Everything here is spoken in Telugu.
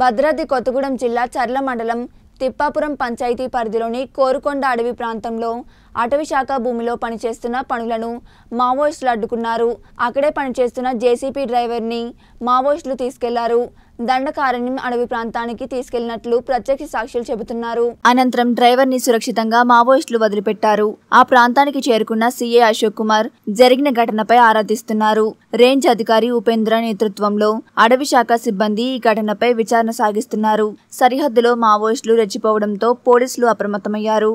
భద్రాద్రి కొత్తగూడెం జిల్లా చర్ల మండలం తిప్పాపురం పంచాయతీ పరిధిలోని కోరుకొండ అడవి ప్రాంతంలో అటవీశాఖ భూమిలో పనిచేస్తున్న పనులను మావోయిస్టులు అడ్డుకున్నారు అక్కడే పనిచేస్తున్న జేసీపీ డ్రైవర్ని మావోయిస్టులు తీసుకెళ్లారు దండకారణ్యం అడవి ప్రాంతానికి తీసుకెళ్లినట్లు ప్రత్యక్ష సాక్షులు చెబుతున్నారు అనంతరం డ్రైవర్ ని సురక్షితంగా మావోయిస్టులు వదిలిపెట్టారు ఆ ప్రాంతానికి చేరుకున్న సీఏ అశోక్ కుమార్ జరిగిన ఘటనపై ఆరాధిస్తున్నారు రేంజ్ అధికారి ఉపేంద్ర నేతృత్వంలో అడవి శాఖ సిబ్బంది ఈ ఘటనపై విచారణ సాగిస్తున్నారు సరిహద్దులో మావోయిస్టులు రెచ్చిపోవడంతో పోలీసులు అప్రమత్తమయ్యారు